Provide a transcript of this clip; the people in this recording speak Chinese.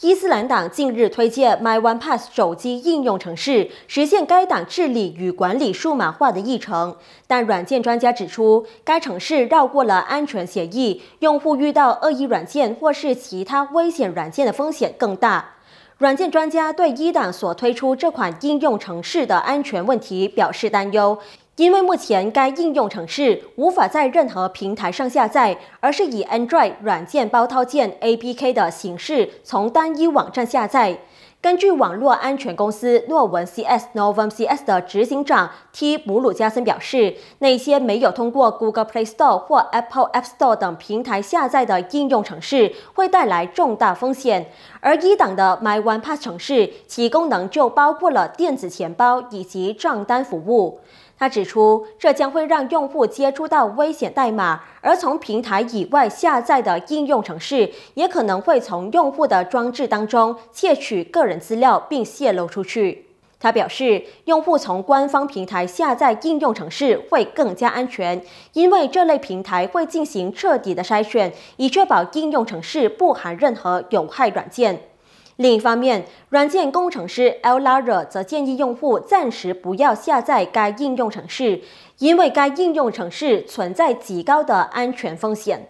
伊斯兰党近日推荐 My OnePass 手机应用程式，实现该党治理与管理数码化的议程。但软件专家指出，该程式绕过了安全协议，用户遇到恶意软件或是其他危险软件的风险更大。软件专家对一党所推出这款应用程式的安全问题表示担忧。因为目前该应用程式无法在任何平台上下载，而是以 Android 软件包套件 APK 的形式从单一网站下载。根据网络安全公司诺文 CS Novum CS 的执行长 T· 姆鲁加森表示，那些没有通过 Google Play Store 或 Apple App Store 等平台下载的应用程式会带来重大风险。而一档的 My OnePass 城市，程式，其功能就包括了电子钱包以及账单服务。他指出，这将会让用户接触到危险代码，而从平台以外下载的应用程式也可能会从用户的装置当中窃取个人资料并泄露出去。他表示，用户从官方平台下载应用程序会更加安全，因为这类平台会进行彻底的筛选，以确保应用程序不含任何有害软件。另一方面，软件工程师 Elara 则建议用户暂时不要下载该应用程式，因为该应用程式存在极高的安全风险。